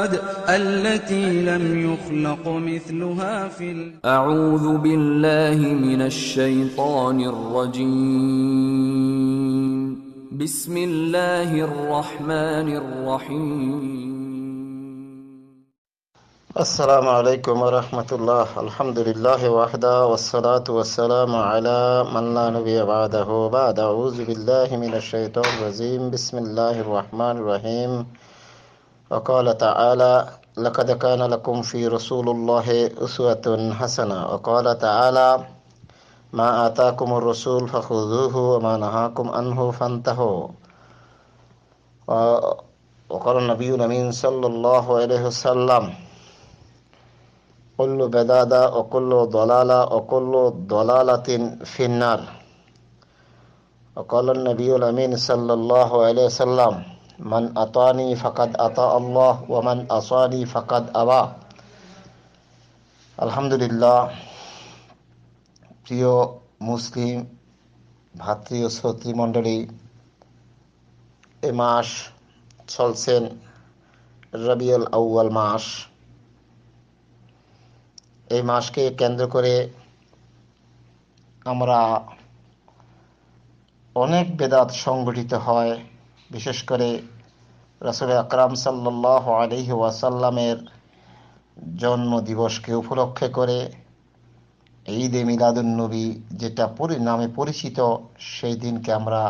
العباد التي لم يخلق مثلها في الأرض أعوذ بالله من الشيطان الرجيم بسم الله الرحمن الرحيم السلام عليكم ورحمة الله الحمد لله وحده والصلاة والسلام على من لا نبي بعده بعد أعوذ بالله من الشيطان الرجيم بسم الله الرحمن الرحيم وقال تعالى لقد كان لكم في رسول الله أسوة حسنة وقال تعالى ما آتاكم الرسول فخذوه وما نهاكم عنه فانتهوا وقال النبي الأمين صلى الله عليه وسلم كل بدادة وكل ضلالة وكل ضلالة في النار وقال النبي الأمين صلى الله عليه وسلم মান আতানি ফাকাদ আতা আল্লাহ ওয়ামান আসানি ফাকাদ আবা আলহামদুলিল্লাহ প্রিয় মুসলিম ভাতৃ ও শ্রোতৃমণ্ডলী এ মাস চলছেন রবিউল আউয়াল মাস এই মাসকে কেন্দ্র করে আমরা অনেক বেদাত সংগঠিত হয় বিশেষ করে রসুল আকরাম সাল্লাহ আলহি ওয়াসাল্লামের জন্মদিবসকে উপলক্ষে করে ঈদে মিলাদুন্নবী যেটা নামে পরিচিত সেই দিনকে আমরা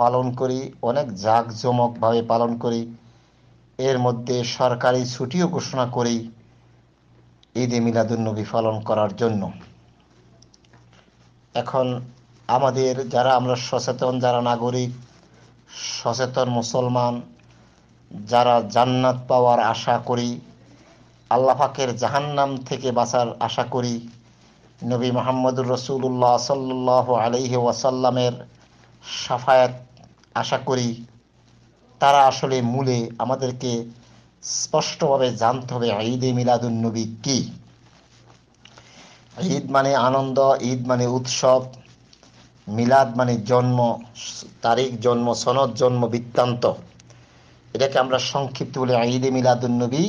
পালন করি অনেক জাঁকজমকভাবে পালন করি এর মধ্যে সরকারি ছুটিও ঘোষণা করি ঈদে মিলাদুন্নবী পালন করার জন্য এখন আমাদের যারা আমরা সচেতন যারা নাগরিক সচেতন মুসলমান যারা জান্নাত পাওয়ার আশা করি আল্লাহাকের জাহান্নাম থেকে বাঁচার আশা করি নবী মোহাম্মদুর রসুল্লাহ সাল্লাহ আলহি ওয়াসাল্লামের সাফায়াত আশা করি তারা আসলে মূলে আমাদেরকে স্পষ্টভাবে জানতে হবে ঈদে মিলাদুল নবী কী ঈদ মানে আনন্দ ঈদ মানে উৎসব মিলাদ মানে জন্ম তারিখ জন্ম সনদ জন্ম বৃত্তান্ত এটাকে আমরা সংক্ষিপ্ত বলি আইদে মিলাদুলনবী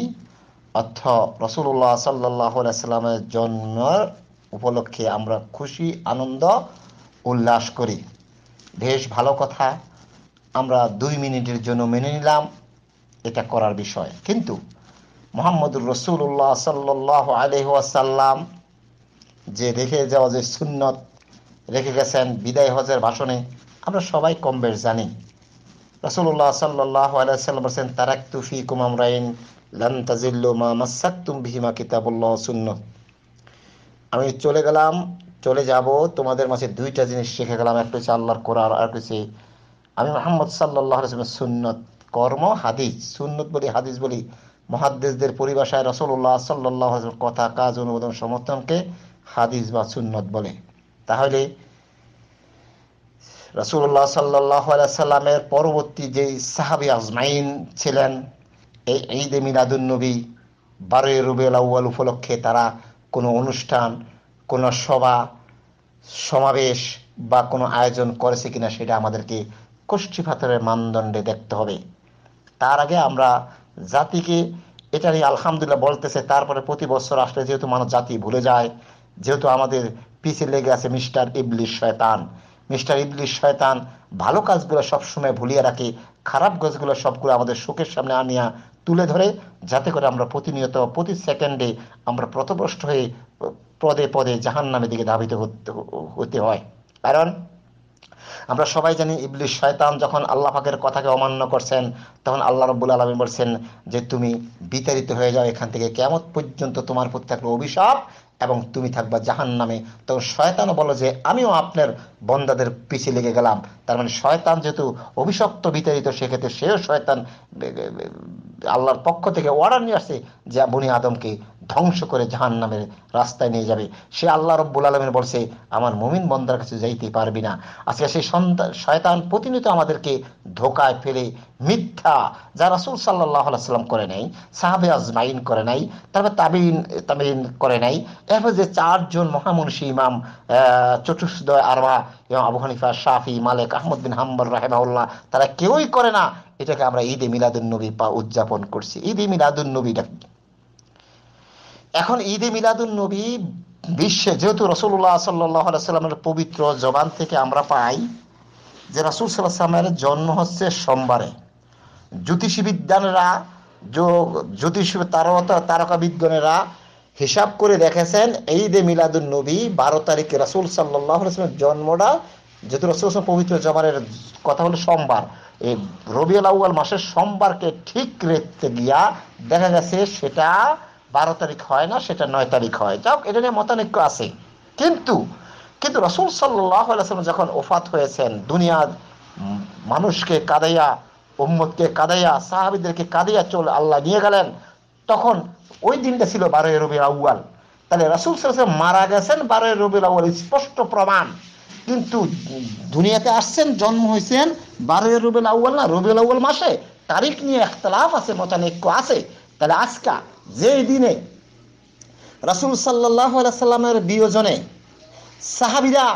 অর্থ রসুল্লাহ সাল্লাহ সাল্লামের জন্মের উপলক্ষে আমরা খুশি আনন্দ উল্লাস করি বেশ ভালো কথা আমরা দুই মিনিটের জন্য মেনে নিলাম এটা করার বিষয় কিন্তু মোহাম্মদুর রসুল্লাহ সাল্লাহ আসাল্লাম যে রেখে যাওয়া যে সুন্নত রেখে গেছেন বিদায় হজের ভাষণে আমরা সবাই কম বেশ জানি রসুল্লাহ সাল্লাহ আলাইসাল্লাম বলছেন তারাক তুফি কুমামরাইন লান তাজিল্লু মা মাসাক্তুম ভিমা কিতাবুল্লাহ শূন্য আমি চলে গেলাম চলে যাব তোমাদের মাঝে দুইটা জিনিস শিখে গেলাম একটা হচ্ছে আল্লাহর কোরআন আর হচ্ছে আমি মোহাম্মদ সাল্লাহ আলাইসলামের সুন্নত কর্ম হাদিস সুন্নত বলি হাদিস বলি মহাদ্দেশদের পরিভাষায় রসল্লাহ সাল্লাহ কথা কাজ অনুমোদন সমর্থনকে হাদিস বা সুন্নত বলে তাহলে রসুল্লাহ সাল্লাহ সাল্লামের পরবর্তী যে সাহাবি আজমাইন ছিলেন এই ঈদে মিলাদুলনবী বারোই রুবেল আউ্বাল উপলক্ষে তারা কোনো অনুষ্ঠান কোনো সভা সমাবেশ বা কোনো আয়োজন করেছে কিনা সেটা আমাদেরকে কষ্টি পাথরের মানদণ্ডে দেখতে হবে তার আগে আমরা জাতিকে এটা নিয়ে আলহামদুলিল্লাহ বলতেছে তারপরে প্রতি বছর আসলে যেহেতু মানুষ জাতি ভুলে যায় যেহেতু আমাদের পিছে লেগে আছে মিস্টার ইবলিশ শয়তান মিস্টার ইবলিশ শয়তান ভালো কাজগুলো সবসময় ভুলিয়ে রাখে খারাপ গাছগুলো সবগুলো আমাদের সুখের সামনে আনিয়া তুলে ধরে যাতে করে আমরা প্রতিনিয়ত প্রতি সেকেন্ডে আমরা প্রতভ্রষ্ট হয়ে পদে পদে জাহান নামের দিকে ধাবিত হতে হয় কারণ আমরা সবাই জানি ইবলিশ শয়তান যখন আল্লাহ পাকের কথাকে অমান্য করছেন তখন আল্লাহ রব্বুল আলমী বলছেন যে তুমি বিতাড়িত হয়ে যাও এখান থেকে কেমন পর্যন্ত তোমার প্রতি থাকলো অভিশাপ এবং তুমি থাকবা জাহান নামে তখন শয়তানও বলো যে আমিও আপনার বন্দাদের পিছিয়ে লেগে গেলাম তার মানে শয়তান যেহেতু অভিশপ্ত বিতাড়িত সেক্ষেত্রে সেও শয়তান আল্লাহর পক্ষ থেকে অর্ডার নিয়ে আসে যে বনি আদমকে ধ্বংস করে জাহান নামের রাস্তায় নিয়ে যাবে সে আল্লাহ রব্বুল আলমের বলছে আমার মুমিন বন্দার কাছে যাইতে পারবি না আজকে সেই সন্তান শয়তান প্রতিনিয়ত আমাদেরকে ধোকায় ফেলে মিথ্যা যা রাসুল সাল্লাহ সাল্লাম করে নাই সাহাবে আজমাইন করে নাই তারপর তাবিন তামিন করে নাই এরপর যে চারজন মহামনীষী ইমাম চতুর্দয় আরমা এবং আবু হানিফা শাফি মালিক আহমদ বিন হাম্বর রাহেমাউল্লাহ তারা কেউই করে না এটাকে আমরা ঈদে মিলাদুন নবী পা উদযাপন করছি ঈদে মিলাদুল নবীটা এখন ঈদে মিলাদুন নবী বিশ্বে যেহেতু রসুল্লাহ সাল্লাহ সাল্লামের পবিত্র জবান থেকে আমরা পাই যে রাসুল সাল্লাহ সাল্লামের জন্ম হচ্ছে সোমবারে জ্যোতিষী বিদ্যানরা জ্যোতিষ তারকা তারকাবিদ্যানেরা হিসাব করে দেখেছেন ঈদে মিলাদুল নবী বারো তারিখে রাসুল সাল্লাহামের জন্মটা যেহেতু রসুল পবিত্র জমানের কথা হলো সোমবার এই রবি আউ্য়াল মাসের সোমবারকে ঠিক রেখতে গিয়া দেখা গেছে সেটা বারো তারিখ হয় না সেটা নয় তারিখ হয় যাক এটা নিয়ে মতানৈক্য আছে কিন্তু কিন্তু রসুল সাল্লাম যখন ওফাত হয়েছেন দুনিয়ার মানুষকে কাদাইয়া উম্মদকে কাদাইয়া সাহাবিদেরকে কাদাইয়া চলে আল্লাহ নিয়ে গেলেন তখন ওই দিনটা ছিল বারোই রবির আউ্য়াল তাহলে রাসুল সাল্লাম মারা গেছেন বারোই রবির আউ্য়াল স্পষ্ট প্রমাণ কিন্তু দুনিয়াতে আসছেন জন্ম হয়েছেন বারোই রবিল আউ্য়াল না রবিল আউ্য়াল মাসে তারিখ নিয়ে একতলাফ আছে মতানৈক্য আছে তাহলে আজকা যে দিনে রাসুল সাল্লাহ সাল্লামের বিয়োজনে সাহাবিরা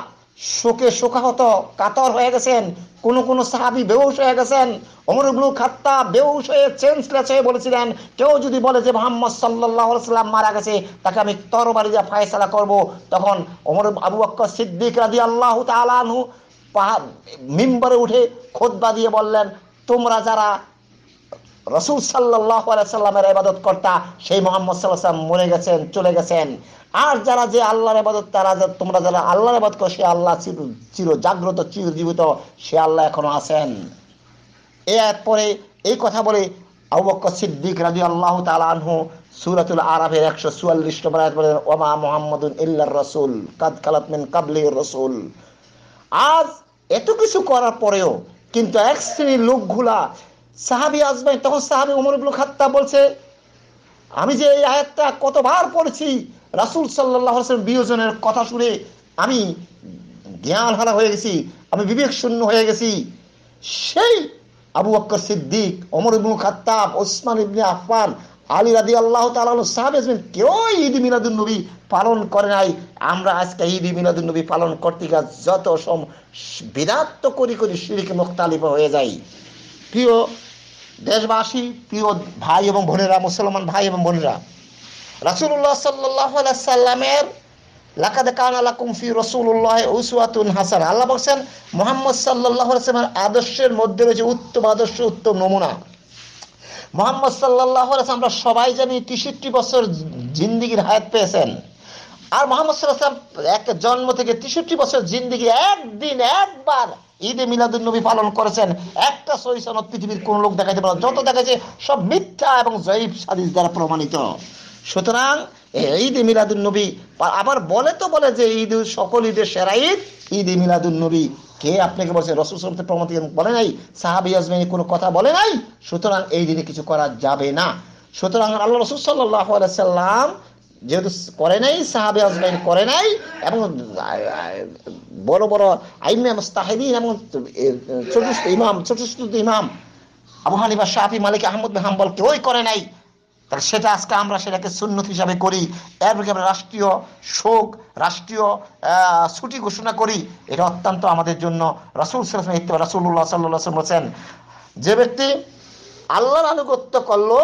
শোকে শোকাহত কাতর হয়ে গেছেন কোনো কোনো সাহাবি বেউস হয়ে গেছেন অমর ইবনু খাত্তা বেউস হয়ে চেঞ্জলেস হয়ে বলেছিলেন কেউ যদি বলে যে মোহাম্মদ সাল্লাহ সাল্লাম মারা গেছে তাকে আমি তরবারি যা ফায়সালা করব তখন অমর আবু বক্কর সিদ্দিক রাজি আল্লাহ তালানহু পাহাড় মিম্বরে উঠে খোদবা দিয়ে বললেন তোমরা যারা রসুল সাল্লাহ সাল্লামের এবাদত কর্তা সেই মোহাম্মদ সাল্লাহ মরে গেছেন চলে গেছেন আর যারা যে আল্লাহর এবাদত তারা তোমরা যারা আল্লাহর এবাদত করো সে আল্লাহ চির চির জাগ্রত চিরজীবিত সে আল্লাহ এখনো আছেন পরে এই কথা বলে আবক্কর সিদ্দিক রাজি আল্লাহ তালানহু সুরাতুল আরবের একশো চুয়াল্লিশ নম্বর আয়াত বলেন ওমা মোহাম্মদুন ইল্লার রসুল কাদ কালাতমিন মিন কাবলি রসুল আজ এত কিছু করার পরেও কিন্তু এক শ্রেণীর লোকগুলা সাহাবি আজমাই তখন সাহাবি উমর খাত্তা বলছে আমি যে এই আয়াতটা কতবার পড়েছি রাসুল সাল্লাহ বিয়োজনের কথা শুনে আমি জ্ঞান হারা হয়ে গেছি আমি বিবেক শূন্য হয়ে গেছি সেই আবু অক্কর সিদ্দিক অমর ইবনুল খাত্তাব ওসমান ইবনে আফমান আলী রাদি আল্লাহ তালু সাহাবেজমিন কেউ ঈদ মিলাদুল নবী পালন করে নাই আমরা আজকে ঈদ মিলাদুল নবী পালন করতে গিয়ে যত সম বিদাত্ত করি করি সিঁড়িকে মুক্তালিপা হয়ে যাই প্রিয় দেশবাসী প্রিয় ভাই এবং বোনেরা মুসলমান ভাই এবং বোনেরা রাসুল্লাহ সাল্লাহ সাল্লামের লাকাদ কানা লাকুম রসুল্লাহ উসওয়াতুন হাসান আল্লাহ বলছেন মোহাম্মদ সাল্লাহ আসলামের আদর্শের মধ্যে রয়েছে উত্তম আদর্শ উত্তম নমুনা মোহাম্মদ সাল্লাহ আসলাম আমরা সবাই জানি তিষট্টি বছর জিন্দিগির হায়াত পেয়েছেন আর মোহাম্মদ সাল্লাহ এক জন্ম থেকে তিষট্টি বছর জিন্দিগি একদিন একবার ঈদে মিলাদুল নবী পালন করেছেন একটা সহি সনদ পৃথিবীর কোন লোক দেখাইতে পারে যত দেখাচ্ছে সব মিথ্যা এবং জয়ীব সাদিস দ্বারা প্রমাণিত সুতরাং ঈদ মিলাদুল নবী আবার বলে তো বলে যে ঈদ সকল ঈদের সেরা ঈদ ঈদ মিলাদুল নবী কে আপনাকে বলছে রসুল সরতে প্রমাণ বলে নাই সাহাবি আজমিনী কোনো কথা বলে নাই সুতরাং এই দিনে কিছু করা যাবে না সুতরাং আল্লাহ রসুল সাল্লাহ সাল্লাম যেহেতু করে নাই সাহাবে আজমাইন করে নাই এবং বড় বড় আইমে মুস্তাহিদিন এবং চতুর্থ ইমাম চতুর্থ ইমাম আবু হানিফা শাহি মালিক আহমদ বল কেউই করে নাই তাহলে সেটা আজকে আমরা সেটাকে সুন্নত হিসাবে করি এরপরে আমরা রাষ্ট্রীয় শোক রাষ্ট্রীয় ছুটি ঘোষণা করি এটা অত্যন্ত আমাদের জন্য রাসুল সাল্লাম রাসুল্লাহ সাল্লাহ বলছেন যে ব্যক্তি আল্লাহর আনুগত্য করলো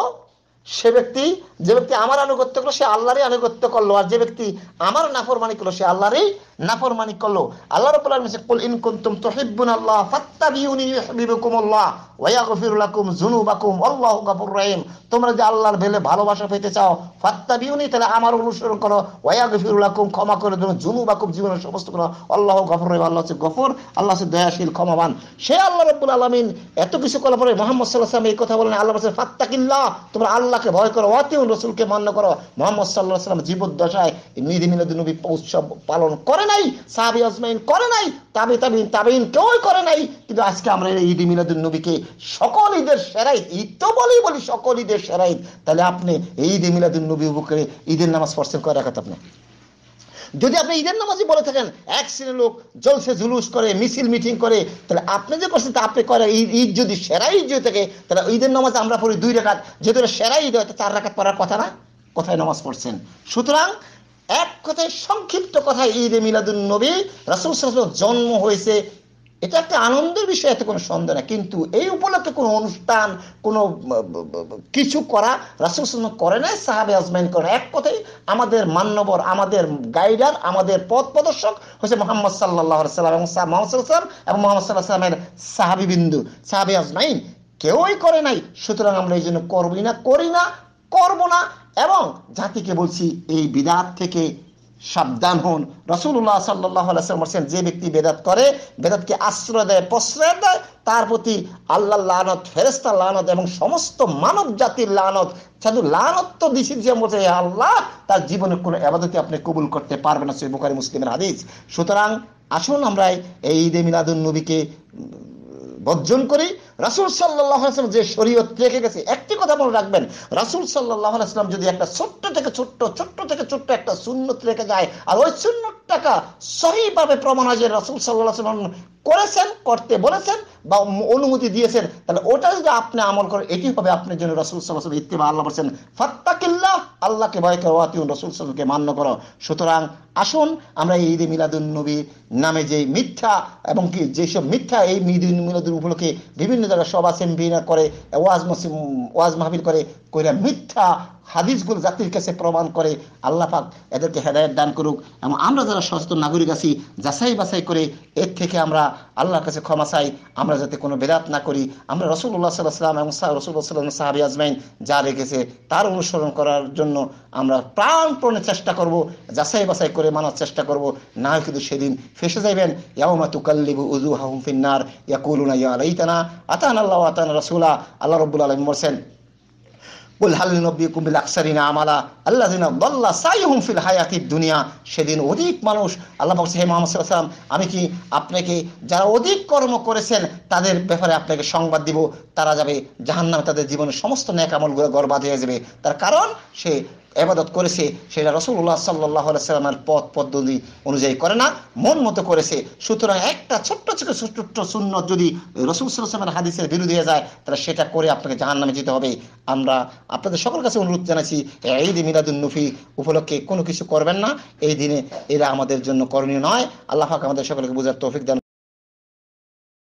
সে ব্যক্তি যে ব্যক্তি আমার আনুগত্য করলো সে আল্লাহরই আনুগত্য করলো আর যে ব্যক্তি আমার নাফরমানি করলো সে আল্লাহরই নাফরমানি করলো আল্লাহ রাব্বুল আলামিন কুল ইন কুনতুম তুহিব্বুন আল্লাহ ফাত্তাবিউনি ইউহিব্বুকুম আল্লাহ ওয়া ইয়াগফির লাকুম যুনুবাকুম আল্লাহু গাফুর রহিম তোমরা যে আল্লাহর ভেলে ভালোবাসা পেতে চাও ফাত্তা বিউনি তাহলে আমার অনুসরণ করো ওয়া ইয়াগফির লাকুম ক্ষমা করে দেন যুনুবাকুম জীবনের সমস্ত গুনাহ আল্লাহু গাফুর রহিম আল্লাহ হচ্ছে গফুর আল্লাহ হচ্ছে দয়াশীল ক্ষমাবান সে আল্লাহ রাব্বুল আলমিন এত কিছু করার পরে মোহাম্মদ সাল্লাহ আলাইহি এই কথা বলেন আল্লাহ বলেন ফাত্তাকিল্লাহ তোমরা আল্লাহকে ভয় করো অতিউন রসুলকে মান্য করো মোহাম্মদ সাল্লাহ সাল্লাম জীবদ্দশায় মিদি মিলাদ নবী উৎসব পালন করে নাই সাহাবি আজমাইন করে নাই তাবি তাবিন তাবিন কেউই করে নাই কিন্তু আজকে আমরা এই ঈদ মিলাদুল নবীকে সকল ঈদের সেরা ঈদ ঈদ তো বলেই বলি সকল ঈদের সেরা ঈদ তাহলে আপনি এই ঈদ মিলাদুল নবী উপকারে ঈদের নামাজ পড়ছেন করে রাখাত আপনি যদি আপনি ঈদের নামাজই বলে থাকেন এক শ্রেণীর লোক জলসে জুলুস করে মিছিল মিটিং করে তাহলে আপনি যে করছেন তা আপনি করে ঈদ ঈদ যদি সেরা ঈদ যদি থাকে তাহলে ঈদের নামাজ আমরা পড়ি দুই রেখাত যেহেতু সেরা ঈদ হয় চার রেখাত পড়ার কথা না কোথায় নামাজ পড়ছেন সুতরাং এক কথায় সংক্ষিপ্ত কথায় ঈদে মিলাদুল নবী রাসুল জন্ম হয়েছে এটা একটা আনন্দের বিষয় এতে কোনো সন্দেহ না কিন্তু এই উপলক্ষে কোনো অনুষ্ঠান কোনো কিছু করা রাসুল করেন করে নাই সাহাবে আজমাইন করে এক কথায় আমাদের মান্যবর আমাদের গাইডার আমাদের পথ প্রদর্শক হচ্ছে মোহাম্মদ সাল্লাহ সাল্লাম এবং মোহাম্মদ সাল্লাম এবং মোহাম্মদ সাল্লাহ সাল্লামের বিন্দু সাহাবি আজমাইন কেউই করে নাই সুতরাং আমরা এই জন্য করবই না করি না করবো না এবং জাতিকে বলছি এই বিদাত থেকে সাবধান হন রসুল্লাহ সাল্লাহ আলাইসাল্লাম বলছেন যে ব্যক্তি বেদাত করে বেদাতকে আশ্রয় দেয় প্রশ্রয় দেয় তার প্রতি আল্লাহ লানত ফেরেস্তা লানত এবং সমস্ত মানব জাতির লানত শুধু লানত তো দিছি যে বলছে আল্লাহ তার জীবনের কোনো আবাদকে আপনি কবুল করতে পারবেন না বোকারি মুসলিমের হাদিস সুতরাং আসুন আমরা এই ঈদে মিলাদুল নবীকে বর্জন করি রাসুল সাল্লাহ যে শরীয়ত রেখে গেছে একটি কথা মনে রাখবেন রাসুল সাল্লাহ আসলাম যদি একটা ছোট্ট থেকে ছোট্ট ছোট্ট থেকে ছোট্ট একটা সুন্নত রেখে যায় আর ওই টাকা সহিভাবে প্রমাণ হয় যে রাসুল সাল্লাহ করেছেন করতে বলেছেন বা অনুমতি দিয়েছেন তাহলে ওটা যদি আপনি আমল করেন এটি হবে আপনার জন্য রসুল সাল্লাহ ইত্তিমা আল্লাহ বলছেন ফাত্তাকিল্লা আল্লাহকে ভয় করো আতিউন রসুল সাল্লামকে মান্য করো সুতরাং আসুন আমরা এই ঈদে মিলাদুল নবী নামে যে মিথ্যা এবং কি যেসব মিথ্যা এই মিদুল মিলাদুল উপলক্ষে বিভিন্ন জায়গায় সভা সেমিনা করে ওয়াজ ওয়াজ মাহবিল করে কইরা মিথ্যা হাদিসগুলো জাতির কাছে প্রমাণ করে আল্লাপাক এদেরকে হেদায়ত দান করুক এবং আমরা যারা সচেতন নাগরিক আছি যাচাই বাছাই করে এর থেকে আমরা আল্লাহর কাছে ক্ষমা চাই আমরা যাতে কোনো বেদাত না করি আমরা রসুল্লাহ সাল্লাহ সাল্লাম এবং রসুল্লাহ সাল্লাম সাহাবি আজমাইন যা রেখেছে তার অনুসরণ করার জন্য আমরা প্রাণপণে চেষ্টা করব যাচাই বাছাই করে মানার চেষ্টা করব না হয় কিন্তু সেদিন ফেসে যাইবেন ইয়ামা তুকাল্লিবু উজু হাহুম ফিন্নার ইয়াকুলুনা ইয়া আলাইতানা আতান আল্লাহ আতান রসুলা আল্লাহ রব্বুল আলম বলছেন কুল হাল নব্বিকুম বিল আকসারিনা আমালা আল্লাযিনা দাল্লা সাইহুম ফিল হায়াতিদ দুনিয়া সেদিন অধিক মানুষ আল্লাহ পাক হে মুহাম্মদ সাল্লাল্লাহু আলাইহি আমি কি আপনাকে যারা অধিক কর্ম করেছেন তাদের ব্যাপারে আপনাকে সংবাদ দিব তারা যাবে জাহান্নামে তাদের জীবনের সমস্ত ন্যাক আমলগুলো গর্বাদ হয়ে যাবে তার কারণ সে এবাদত করেছে সেটা রসুল্লাহ সাল্লাহ সাল্লামের পথ পদ্ধতি অনুযায়ী করে না মন মতো করেছে সুতরাং একটা ছোট্ট ছোট্ট ছোট্ট শূন্য যদি রসুল সাল্লামের হাদিসের হয়ে যায় তাহলে সেটা করে আপনাকে জাহান নামে যেতে হবে আমরা আপনাদের সকল কাছে অনুরোধ জানাচ্ছি ঈদ নফি উপলক্ষে কোনো কিছু করবেন না এই দিনে এরা আমাদের জন্য করণীয় নয় আল্লাহাক আমাদের সকলকে বোঝার তৌফিক দেন